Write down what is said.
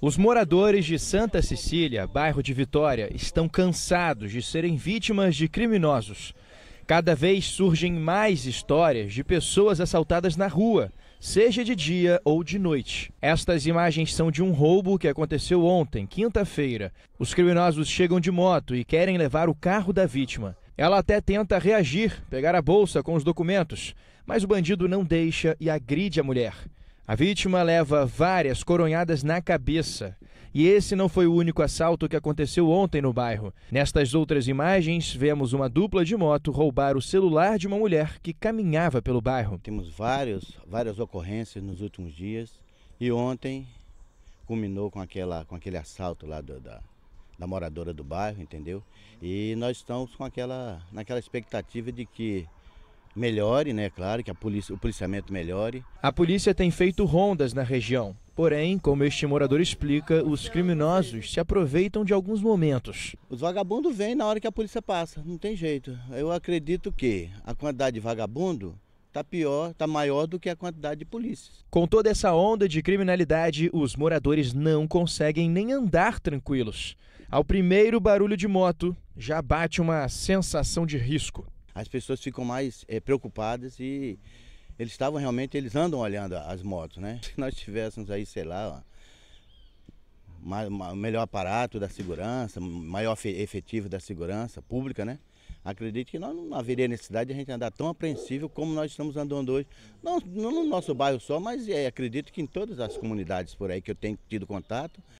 Os moradores de Santa Cecília, bairro de Vitória, estão cansados de serem vítimas de criminosos. Cada vez surgem mais histórias de pessoas assaltadas na rua, seja de dia ou de noite. Estas imagens são de um roubo que aconteceu ontem, quinta-feira. Os criminosos chegam de moto e querem levar o carro da vítima. Ela até tenta reagir, pegar a bolsa com os documentos, mas o bandido não deixa e agride a mulher. A vítima leva várias coronhadas na cabeça. E esse não foi o único assalto que aconteceu ontem no bairro. Nestas outras imagens, vemos uma dupla de moto roubar o celular de uma mulher que caminhava pelo bairro. Temos vários, várias ocorrências nos últimos dias e ontem culminou com, aquela, com aquele assalto lá do, da, da moradora do bairro, entendeu? E nós estamos com aquela, naquela expectativa de que melhore, né? Claro, que a polícia, o policiamento melhore. A polícia tem feito rondas na região. Porém, como este morador explica, os criminosos se aproveitam de alguns momentos. Os vagabundos vêm na hora que a polícia passa, não tem jeito. Eu acredito que a quantidade de vagabundo está pior, está maior do que a quantidade de polícias. Com toda essa onda de criminalidade, os moradores não conseguem nem andar tranquilos. Ao primeiro barulho de moto, já bate uma sensação de risco as pessoas ficam mais é, preocupadas e eles estavam realmente, eles andam olhando as motos, né? Se nós tivéssemos aí, sei lá, mais, melhor aparato da segurança, maior efetivo da segurança pública, né? Acredito que nós não haveria necessidade de a gente andar tão apreensível como nós estamos andando hoje. Não, não no nosso bairro só, mas é, acredito que em todas as comunidades por aí que eu tenho tido contato,